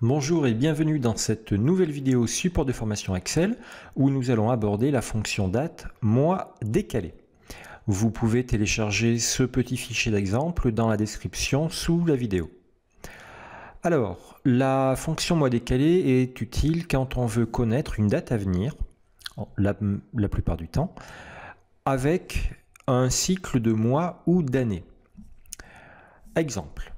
Bonjour et bienvenue dans cette nouvelle vidéo support de formation Excel où nous allons aborder la fonction date mois décalé. Vous pouvez télécharger ce petit fichier d'exemple dans la description sous la vidéo. Alors, la fonction mois décalé est utile quand on veut connaître une date à venir, la, la plupart du temps, avec un cycle de mois ou d'années. Exemple,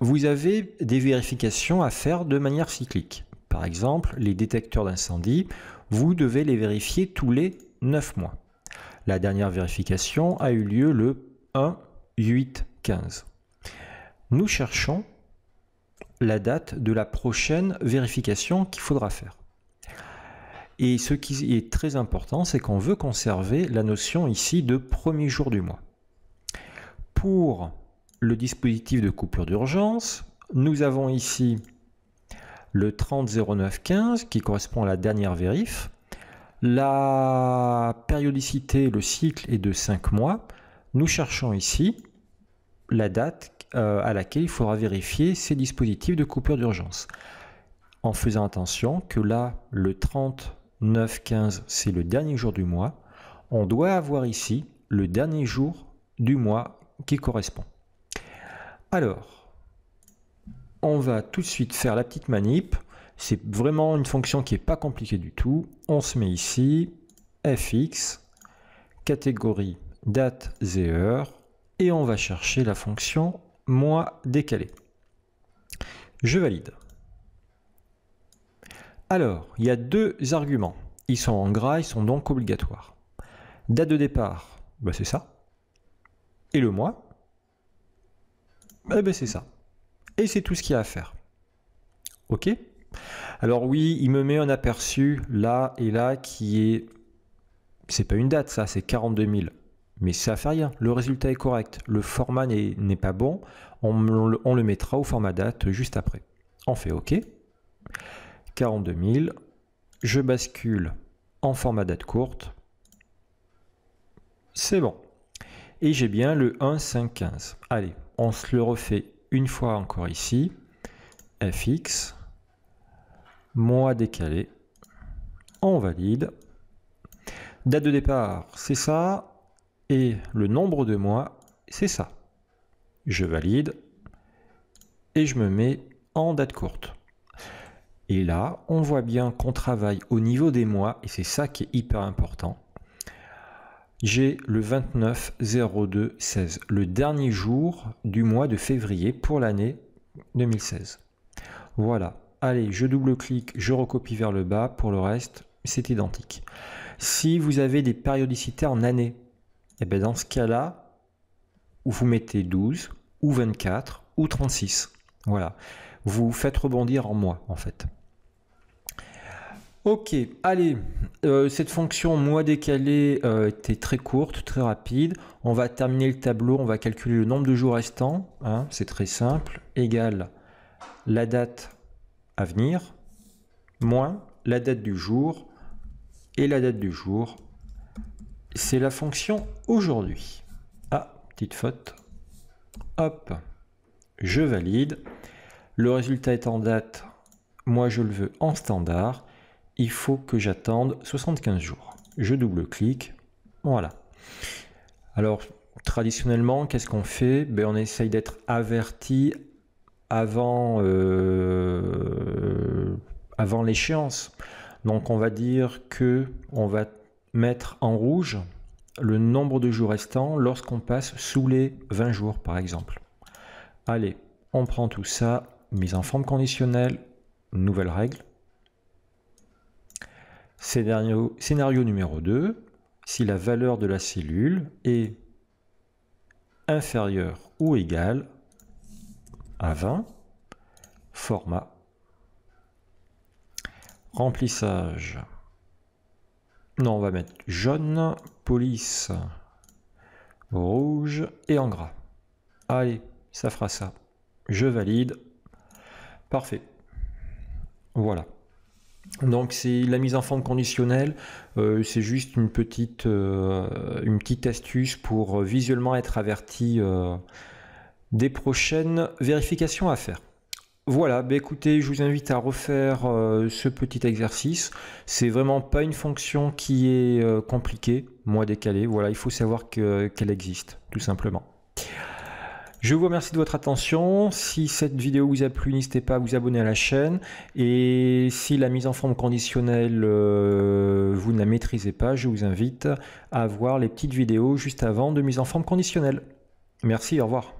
vous avez des vérifications à faire de manière cyclique. Par exemple, les détecteurs d'incendie, vous devez les vérifier tous les 9 mois. La dernière vérification a eu lieu le 1-8-15. Nous cherchons la date de la prochaine vérification qu'il faudra faire. Et ce qui est très important, c'est qu'on veut conserver la notion ici de premier jour du mois. Pour le dispositif de coupure d'urgence. Nous avons ici le 300915 qui correspond à la dernière vérif. La périodicité, le cycle est de 5 mois. Nous cherchons ici la date euh, à laquelle il faudra vérifier ces dispositifs de coupure d'urgence. En faisant attention que là, le 30.09.15, c'est le dernier jour du mois. On doit avoir ici le dernier jour du mois qui correspond. Alors, on va tout de suite faire la petite manip. C'est vraiment une fonction qui n'est pas compliquée du tout. On se met ici, fx, catégorie date et heure, et on va chercher la fonction mois décalé. Je valide. Alors, il y a deux arguments. Ils sont en gras, ils sont donc obligatoires. Date de départ, bah, c'est ça. Et le mois, eh ben c'est ça. Et c'est tout ce qu'il y a à faire. Ok Alors oui, il me met un aperçu là et là qui est... C'est pas une date ça, c'est 42 000. Mais ça fait rien, le résultat est correct, le format n'est pas bon, on, on, le mettra au format date juste après. On fait OK. 42 000, je bascule en format date courte. C'est bon. Et j'ai bien le 1.5.15. Allez, on se le refait une fois encore ici. fx, mois décalé, on valide. Date de départ, c'est ça. Et le nombre de mois, c'est ça. Je valide. Et je me mets en date courte. Et là, on voit bien qu'on travaille au niveau des mois, et c'est ça qui est hyper important j'ai le 29.02.16, le dernier jour du mois de février pour l'année 2016. Voilà. Allez, je double-clique, je recopie vers le bas. Pour le reste, c'est identique. Si vous avez des périodicités en année, et eh bien dans ce cas-là, vous mettez 12 ou 24 ou 36. Voilà. Vous faites rebondir en mois, en fait. Ok, allez, euh, cette fonction mois décalé euh, était très courte, très rapide. On va terminer le tableau, on va calculer le nombre de jours restants, hein, c'est très simple, égal la date à venir, moins la date du jour, et la date du jour, c'est la fonction aujourd'hui. Ah, petite faute. Hop, je valide. Le résultat est en date, moi je le veux en standard il faut que j'attende 75 jours. Je double-clique, voilà. Alors, traditionnellement, qu'est-ce qu'on fait ben, On essaye d'être averti avant, euh, avant l'échéance. Donc, on va dire que on va mettre en rouge le nombre de jours restants lorsqu'on passe sous les 20 jours, par exemple. Allez, on prend tout ça, mise en forme conditionnelle, nouvelle règle. Scénario, numéro 2, si la valeur de la cellule est inférieure ou égale à 20, format, remplissage. Non, on va mettre jaune, police, rouge et en gras. Allez, ça fera ça. Je valide. Parfait. Voilà. Donc c'est la mise en forme conditionnelle, euh, c'est juste une petite, euh, astuce pour euh, visuellement être averti des prochaines vérifications à faire. Voilà, bah, écoutez, je vous invite à refaire ce petit exercice. C'est vraiment pas une fonction qui est compliquée, moi décalée. Voilà, il faut savoir qu'elle existe, tout simplement. Je vous remercie de votre attention. Si cette vidéo vous a plu, n'hésitez pas à vous abonner à la chaîne. Et si la mise en forme conditionnelle, euh, vous ne la maîtrisez pas, je vous invite à voir les petites vidéos juste avant de mise en forme conditionnelle. Merci, au revoir.